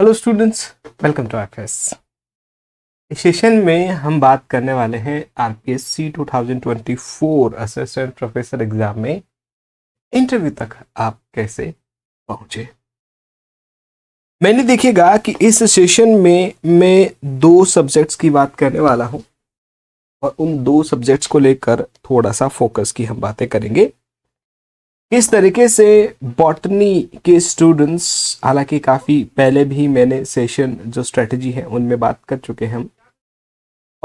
hello students welcome to our इस session में हम बात करने वाले हैं S C 2024 assistant professor exam में इंटरव्यू तक आप कैसे पहुंचे मैंने देखिएगा कि इस सेशन में मैं दो सब्जेक्ट्स की बात करने वाला हूं और उन दो सब्जेक्ट्स को लेकर थोड़ा सा फोकस की हम बातें करेंगे किस तरीके से बॉटनी के स्टूडेंट्स हालांकि काफ़ी पहले भी मैंने सेशन जो स्ट्रेटजी है उनमें बात कर चुके हैं हम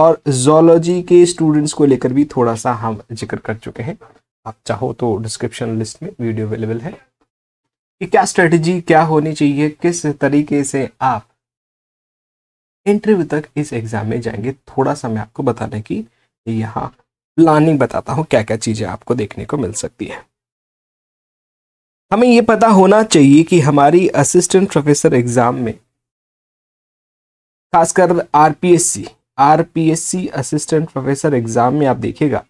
और जोलॉजी के स्टूडेंट्स को लेकर भी थोड़ा सा हम जिक्र कर चुके हैं आप चाहो तो डिस्क्रिप्शन लिस्ट में वीडियो अवेलेबल है कि क्या स्ट्रेटजी क्या होनी चाहिए किस तरीके से आप इंटरव्यू तक इस एग्ज़ाम में जाएंगे थोड़ा सा मैं आपको बताने की यहाँ प्लानिंग बताता हूँ क्या क्या चीज़ें आपको देखने को मिल सकती है हमें ये पता होना चाहिए कि हमारी असिस्टेंट प्रोफेसर एग्ज़ाम में खासकर RPSC RPSC assistant professor exam में आप देखेगा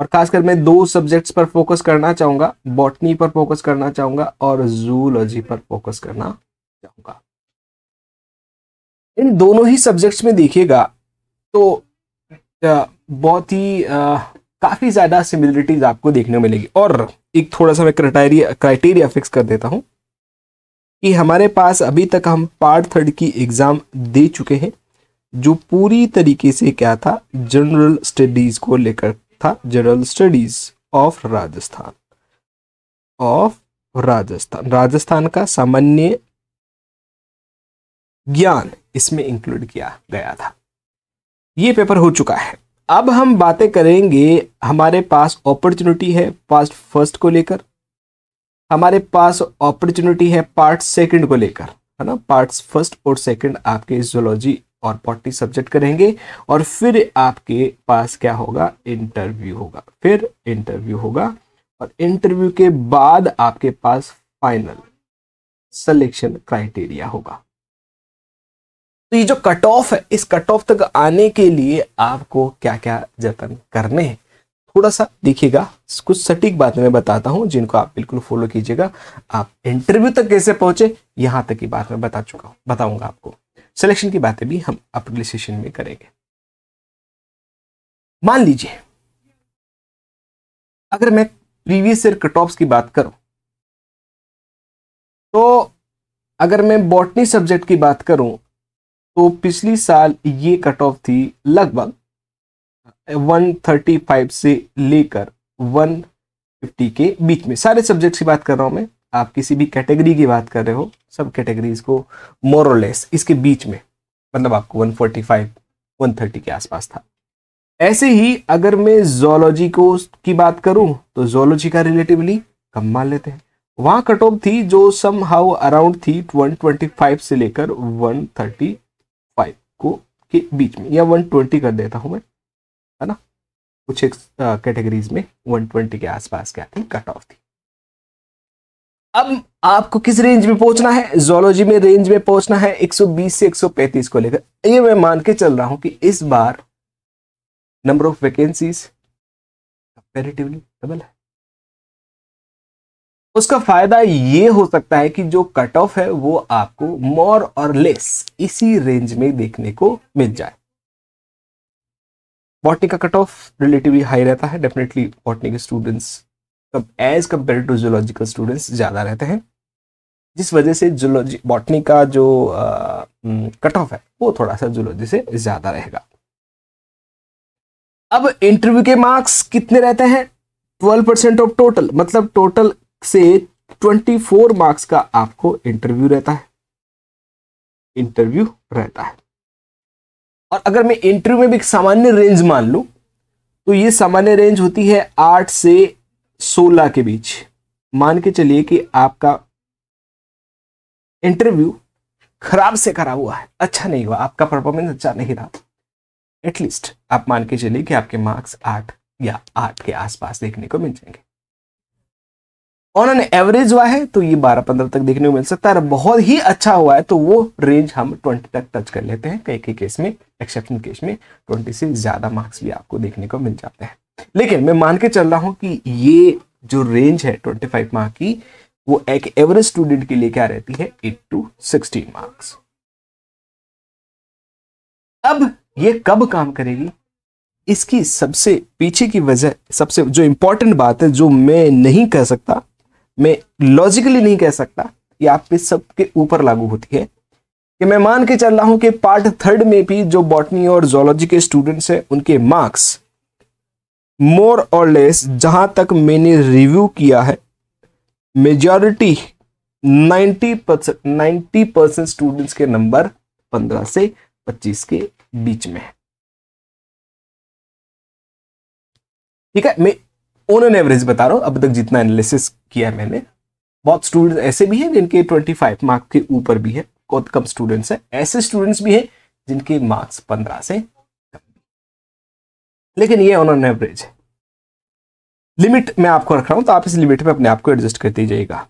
और खासकर मैं दो सब्जेक्ट्स पर फोकस करना चाहूँगा बॉटनी पर फोकस करना चाहूँगा और जूलॉजी पर फोकस करना चाहूंगा इन दोनों ही सब्जेक्ट्स में देखिएगा तो बहुत ही काफ़ी ज़्यादा सिमिलरिटीज आपको देखने मिलेगी और एक थोड़ा सा मैं क्राइटेरिया क्राइटेरिया फिक्स कर देता हूँ कि हमारे पास अभी तक हम पार्ट थर्ड की एग्ज़ाम दे चुके हैं जो पूरी तरीके से क्या था जनरल स्टडीज़ को लेकर था general studies of Rajasthan of Rajasthan Rajasthan का सामान्य ज्ञान इसमें इंक्लूड किया गया था ये पेपर हो चुका है अब हम बातें करेंगे हमारे पास अपॉर्चुनिटी है पार्ट फर्स्ट को लेकर हमारे पास अपॉर्चुनिटी है पार्ट सेकंड को लेकर है ना पार्ट्स फर्स्ट और सेकंड आपके जोलॉजी और पॉटी सब्जेक्ट करेंगे और फिर आपके पास क्या होगा इंटरव्यू होगा फिर इंटरव्यू होगा और इंटरव्यू के बाद आपके पास फाइनल सिलेक्शन क्राइटेरिया होगा तो ये जो कट ऑफ है इस कट ऑफ तक आने के लिए आपको क्या क्या जतन करने हैं थोड़ा सा देखिएगा कुछ सटीक बातें मैं बताता हूं जिनको आप बिल्कुल फॉलो कीजिएगा आप इंटरव्यू तक कैसे पहुंचे यहां तक की बात मैं बता चुका हूं बताऊंगा आपको सिलेक्शन की बातें भी हम अपने सेशन में करेंगे मान लीजिए अगर मैं प्रीवियस ईयर कट ऑफ की बात करूं तो अगर मैं बॉटनी सब्जेक्ट की बात करूं तो पिछली साल ये कट ऑफ थी लगभग 135 से लेकर 150 के बीच में सारे सब्जेक्ट्स की बात कर रहा हूँ मैं आप किसी भी कैटेगरी की बात कर रहे हो सब कैटेगरीज को मोरलेस इसके बीच में मतलब आपको 145 130 के आसपास था ऐसे ही अगर मैं जोलॉजी को की बात करूं तो जोलॉजी का रिलेटिवली कम मान लेते हैं वहां कट ऑफ थी जो सम हाउ अराउंड थी 125 से लेकर के बीच में या वन ट्वेंटी कर देता हूँ मैं है ना कुछ एक कैटेगरीज में वन ट्वेंटी के आसपास क्या थी कट ऑफ थी अब आपको किस रेंज में पहुंचना है जोलॉजी में रेंज में पहुंचना है 120 से 135 को लेकर ये मैं मान के चल रहा हूं कि इस बार number of vacancies comparatively double है उसका फायदा ये हो सकता है कि जो कट ऑफ है वो आपको मोर और लेस इसी रेंज में देखने को मिल जाए बॉटनी का कट ऑफ रिलेटिवली हाई रहता है डेफिनेटली बॉटनी के students as compare to zoological students ज़्यादा रहते हैं जिस वजह से जूलॉजी बॉटनी का जो कट ऑफ है वो थोड़ा सा जूलॉजी से ज़्यादा रहेगा अब इंटरव्यू के मार्क्स कितने रहते हैं 12 परसेंट ऑफ टोटल मतलब टोटल से 24 मार्क्स का आपको इंटरव्यू रहता है इंटरव्यू रहता है और अगर मैं इंटरव्यू में भी सामान्य रेंज मान लू तो ये सामान्य रेंज होती है आठ से सोलह के बीच मान के चलिए कि आपका इंटरव्यू खराब से खराब हुआ है अच्छा नहीं हुआ आपका परफॉर्मेंस अच्छा नहीं रहा एटलीस्ट आप मान के चलिए कि आपके मार्क्स आठ या आठ के आसपास देखने को मिल जाएंगे ऑन एन एवरेज हुआ है तो ये बारह पंद्रह तक देखने को मिल सकता है और बहुत ही अच्छा हुआ है तो वो रेंज हम ट्वेंटी तक टच कर लेते हैं कई कई केस में एक्सेप्शन केस में ट्वेंटी से ज्यादा मार्क्स भी आपको देखने को मिल जाते हैं लेकिन मैं मान के चल रहा हूँ कि ये जो रेंज है ट्वेंटी फाइव मार्क की वो एक एवरेज स्टूडेंट के लिए क्या रहती है एट टू सिक्सटीन मार्क्स अब ये कब काम करेगी इसकी सबसे पीछे की वजह सबसे जो इंपॉर्टेंट बात है जो मैं नहीं कह सकता मैं लॉजिकली नहीं कह सकता ये आप पे सबके ऊपर लागू होती है कि मैं मान के चल रहा हूं कि पार्ट थर्ड में भी जो बॉटनी और जोलॉजी के स्टूडेंट्स हैं उनके मार्क्स मोर और लेस जहां तक मैंने रिव्यू किया है majority 90 percent ninety percent students के नंबर 15 से 25 के बीच में है ठीक है मैं ऑन एन एवरेज बता रहा हूँ अब तक जितना एनालिसिस किया है मैंने बहुत स्टूडेंट ऐसे भी हैं जिनके 25 मार्क्स के ऊपर भी है बहुत कम स्टूडेंट्स हैं ऐसे स्टूडेंट्स भी हैं जिनके मार्क्स 15 से कम लेकिन ये ऑन एन एवरेज है लिमिट मैं आपको रख रहा हूं तो आप इस लिमिट में अपने आप को एडजस्ट कर जाइएगा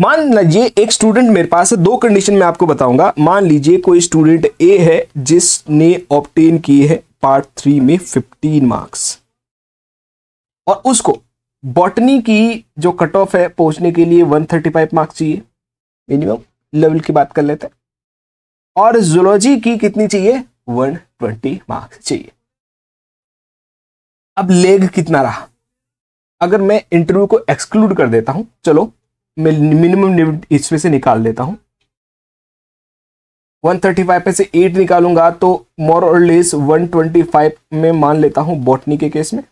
मान लीजिए एक स्टूडेंट मेरे पास है दो कंडीशन में आपको बताऊंगा मान लीजिए कोई स्टूडेंट ए है जिसने ऑप्टेन किए है पार्ट थ्री में फिफ्टीन मार्क्स और उसको बॉटनी की जो कट ऑफ है पहुंचने के लिए 135 मार्क्स चाहिए मिनिमम लेवल की बात कर लेते हैं और जोलॉजी की कितनी चाहिए 120 मार्क्स चाहिए अब लेग कितना रहा अगर मैं इंटरव्यू को एक्सक्लूड कर देता हूं चलो मैं मिनिमम इसमें से निकाल देता हूं 135 में से 8 निकालूंगा तो मोर और लेस वन में मान लेता हूं बॉटनी के केस में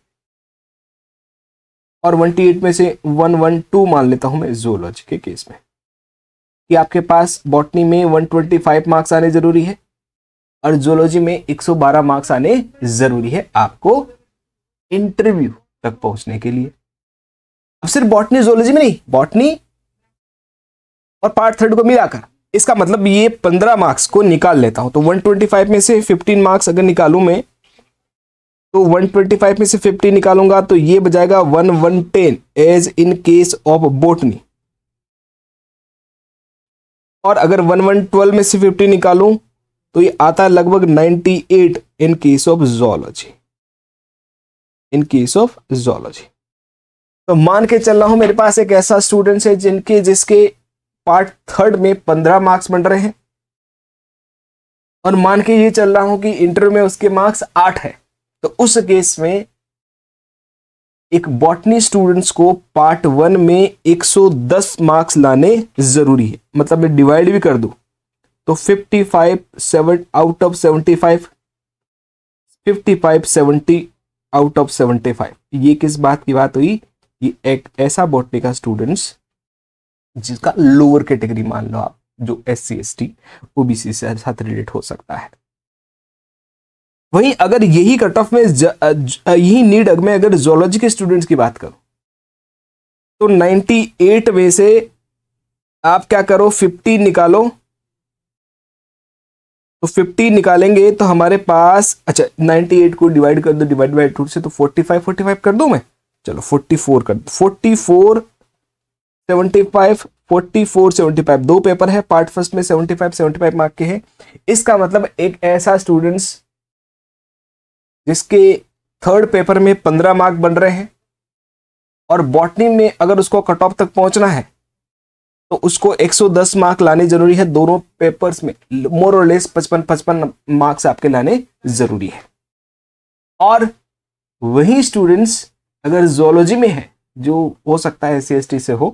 और 128 में से 112 मान लेता हूं मैं जोलॉजी के केस में कि आपके पास बॉटनी में 125 मार्क्स आने जरूरी है और जोलॉजी में 112 मार्क्स आने जरूरी है आपको इंटरव्यू तक पहुंचने के लिए अब सिर्फ बॉटनी जोलॉजी में नहीं बॉटनी और पार्ट थर्ड को मिलाकर इसका मतलब ये 15 मार्क्स को निकाल लेता हूं तो 125 में से 15 मार्क्स अगर निकालू मैं तो 125 में से 50 निकालूंगा तो ये बजाएगा one one ten as in case of botany और अगर वन वन ट्वेल्व में से 50 निकालूं तो ये आता है लगभग 98 in case of zoology in case of zoology तो मान के चल रहा हूं मेरे पास एक ऐसा स्टूडेंट है जिनके जिसके पार्ट थर्ड में 15 मार्क्स बन रहे हैं और मान के ये चल रहा हूं कि इंटर में उसके मार्क्स आठ है तो उस केस में एक बॉटनी स्टूडेंट्स को पार्ट वन में 110 मार्क्स लाने जरूरी है मतलब मैं डिवाइड भी कर दू तो 55 five seven out of 75 55 70 out of 75 ये किस बात की बात हुई ये एक ऐसा बॉटनी का स्टूडेंट्स जिसका लोअर कैटेगरी मान लो आप जो S C S T OBC से साथ रिलेट हो सकता है वहीं अगर यही कट ऑफ में ज, ज, यही नीड में अगर जोलॉजी के स्टूडेंट्स की बात करो तो 98 में से आप क्या करो 50 निकालो तो 50 निकालेंगे तो हमारे पास अच्छा 98 को डिवाइड कर दो डिवाइड बाई टू से तो 45 45 कर दो मैं चलो 44 कर दो 44 75 44 75 दो पेपर है पार्ट फर्स्ट में 75 75 मार्क के हैं इसका मतलब एक ऐसा स्टूडेंट्स जिसके थर्ड पेपर में पंद्रह मार्क बन रहे हैं और बॉटनी में अगर उसको कट ऑफ तक पहुंचना है तो उसको 110 मार्क लाने जरूरी है दोनों पेपर्स में मोर और लेस 55 55 मार्क्स आपके लाने जरूरी है और वही स्टूडेंट्स अगर जोलॉजी में है जो हो सकता है सी से हो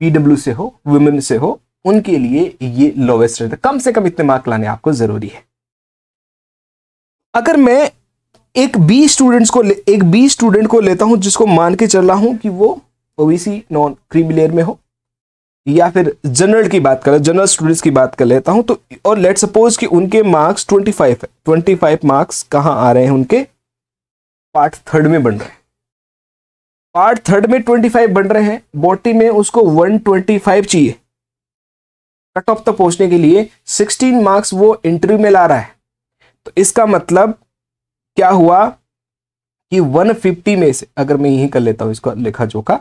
पीडब्ल्यू से हो वुमेन से हो उनके लिए ये लोवेस्ट रहता है कम से कम इतने मार्क लाने आपको जरूरी है अगर मैं एक बी स्टूडेंट्स को एक बी स्टूडेंट को लेता हूं जिसको मान के चल रहा हूं कि वो ओबीसी नॉन क्रीमी लेयर में हो या फिर जनरल की बात करें जनरल स्टूडेंट्स की बात कर लेता हूं तो और लेट सपोज कि उनके मार्क्स 25 है 25 मार्क्स कहाँ आ रहे हैं उनके पार्ट थर्ड में बन रहे हैं पार्ट थर्ड में 25 बन रहे हैं बॉटी में उसको 125 चाहिए कट ऑफ तक पहुंचने के लिए 16 मार्क्स वो इंटरव्यू में ला रहा है तो इसका मतलब क्या हुआ कि 150 में से अगर मैं यही कर लेता हूं इसका लेखा जोखा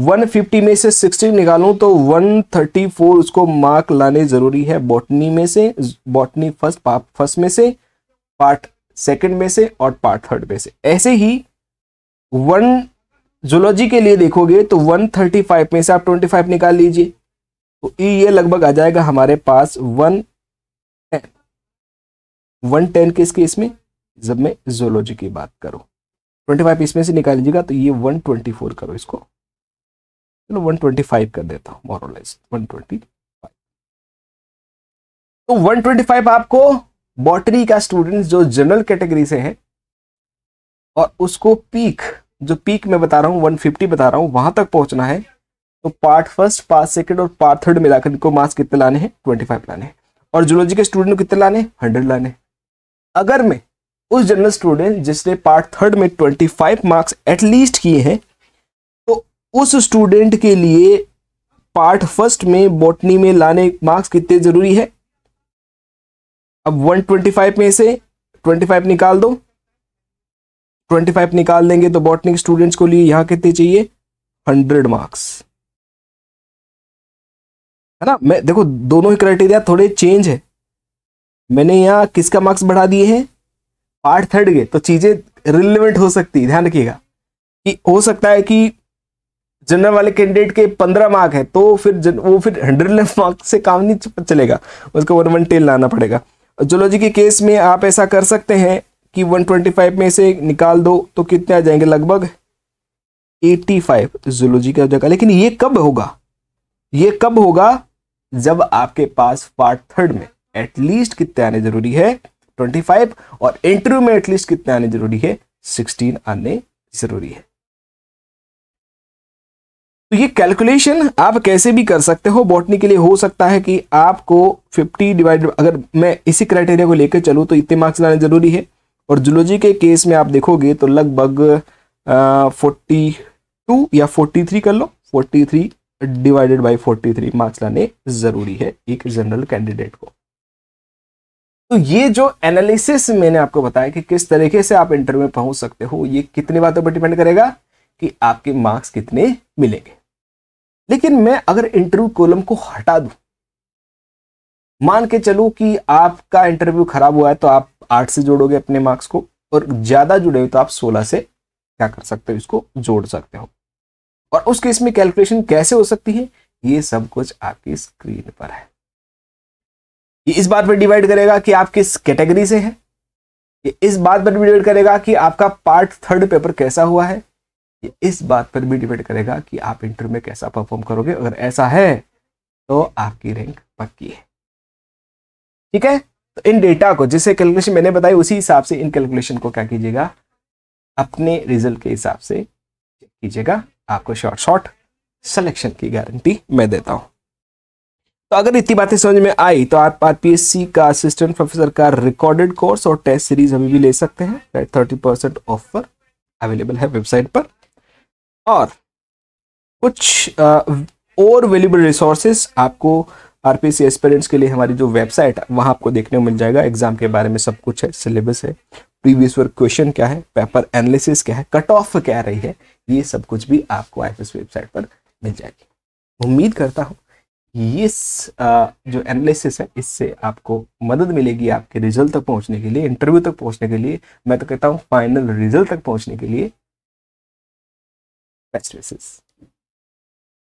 150 में से 60 निकालूं तो 134 उसको मार्क लाने जरूरी है बॉटनी में से बॉटनी फर्स्ट फर्स्ट में से पार्ट सेकंड में से और पार्ट थर्ड में से ऐसे ही वन जोलॉजी के लिए देखोगे तो 135 में से आप 25 निकाल लीजिए तो ये लगभग आ जाएगा हमारे पास वन वन टेन के इस केस में जब मैं जोलॉजी की बात करूं ट्वेंटी फाइव इसमें से निकाल लीजिएगा तो ये वन ट्वेंटी फोर करो इसको चलो वन ट्वेंटी फाइव कर देता हूँ मॉरलाइज वन ट्वेंटी फाइव तो वन ट्वेंटी फाइव आपको बॉटरी का स्टूडेंट जो जनरल कैटेगरी से है और उसको पीक जो पीक मैं बता रहा हूं वन फिफ्टी बता रहा हूं वहां तक पहुंचना है तो पार्ट फर्स्ट पार्ट सेकेंड और पार्ट थर्ड मिलाकर इनको मार्क्स कितने लाने हैं ट्वेंटी फाइव लाने हैं और जूलॉजी के स्टूडेंट को कितने लाने हंड्रेड लाने अगर मैं उस जनरल स्टूडेंट जिसने पार्ट थर्ड में ट्वेंटी फाइव मार्क्स एटलीस्ट किए हैं तो उस स्टूडेंट के लिए पार्ट फर्स्ट में बॉटनी में लाने मार्क्स कितने ज़रूरी है अब 125 में से 25 निकाल दो 25 निकाल देंगे तो बॉटनी स्टूडेंट्स को लिए यहां कितने चाहिए 100 मार्क्स है ना मैं देखो दोनों ही क्राइटेरिया थोड़े चेंज है मैंने यहाँ किसका मार्क्स बढ़ा दिए हैं पार्ट थर्ड के तो चीज़ें रिलेवेंट हो सकती है ध्यान रखिएगा कि हो सकता है कि जनरल वाले कैंडिडेट के पंद्रह मार्क है तो फिर जन, वो फिर हंड्रेड मार्क से काम नहीं चलेगा उसको वन वन टेन लाना पड़ेगा जोलॉजी के केस में आप ऐसा कर सकते हैं कि 125 में से निकाल दो तो कितने आ जाएंगे लगभग 85 जोलॉजी का जगह लेकिन ये कब होगा ये कब होगा जब आपके पास पार्ट थर्ड में एटलीस्ट कितने आने जरूरी है 25 और इंटरव्यू में एटलीस्ट कितने आने जरूरी है 16 आने जरूरी है तो ये कैलकुलेशन आप कैसे भी कर सकते हो बॉटनी के लिए हो सकता है कि आपको 50 डिवाइड अगर मैं इसी क्राइटेरिया को लेकर चलूँ तो इतने मार्क्स लाने जरूरी है और जुलोजी के केस में आप देखोगे तो लगभग फोर्टी टू या फोर्टी थ्री कर लो forty three divided by forty three marks लाने जरूरी है एक जनरल कैंडिडेट को तो ये जो एनालिसिस मैंने आपको बताया कि किस तरीके से आप इंटरव्यू में पहुंच सकते हो ये कितनी बातों पर डिपेंड करेगा कि आपके मार्क्स कितने मिलेंगे लेकिन मैं अगर इंटरव्यू कॉलम को हटा दूं मान के चलो कि आपका इंटरव्यू खराब हुआ है तो आप आठ से जोड़ोगे अपने मार्क्स को और ज्यादा जुड़े हो तो आप सोलह से क्या कर सकते हो इसको जोड़ सकते हो और उस केस में कैलकुलेशन कैसे हो सकती है ये सब कुछ आपकी स्क्रीन पर है ये इस बात पर डिवाइड करेगा कि आप किस कैटेगरी से हैं ये इस बात पर भी डिपेंड करेगा कि आपका पार्ट थर्ड पेपर कैसा हुआ है ये इस बात पर भी डिपेंड करेगा कि आप इंटरव्यू में कैसा परफॉर्म करोगे अगर ऐसा है तो आपकी रैंक पक्की है ठीक है तो इन डेटा को जिसे कैलकुलेशन मैंने बताई उसी हिसाब से इन कैलकुलेशन को क्या कीजिएगा अपने रिजल्ट के हिसाब से कीजिएगा आपको शॉर्ट शॉर्ट सिलेक्शन की गारंटी मैं देता हूं तो अगर इतनी बातें समझ में आई तो आप आरपीएससी का असिस्टेंट प्रोफेसर का रिकॉर्डेड कोर्स और टेस्ट सीरीज अभी भी ले सकते हैं थर्टी परसेंट ऑफर अवेलेबल है वेबसाइट पर और कुछ और वेलेबल रिसोर्सेस आपको आरपीएससी एस्पिरेंट्स के लिए हमारी जो वेबसाइट है वहाँ आपको देखने को मिल जाएगा एग्जाम के बारे में सब कुछ है सिलेबस है प्रीवियस वर्क क्वेश्चन क्या है पेपर एनालिसिस क्या है कट ऑफ क्या रही है ये सब कुछ भी आपको आई वेबसाइट पर मिल जाएगी उम्मीद करता हूँ इस uh, जो एनालिसिस है इससे आपको मदद मिलेगी आपके रिजल्ट तक पहुंचने के लिए इंटरव्यू तक पहुंचने के लिए मैं तो कहता हूं फाइनल रिजल्ट तक पहुंचने के लिए बेस्ट विशेष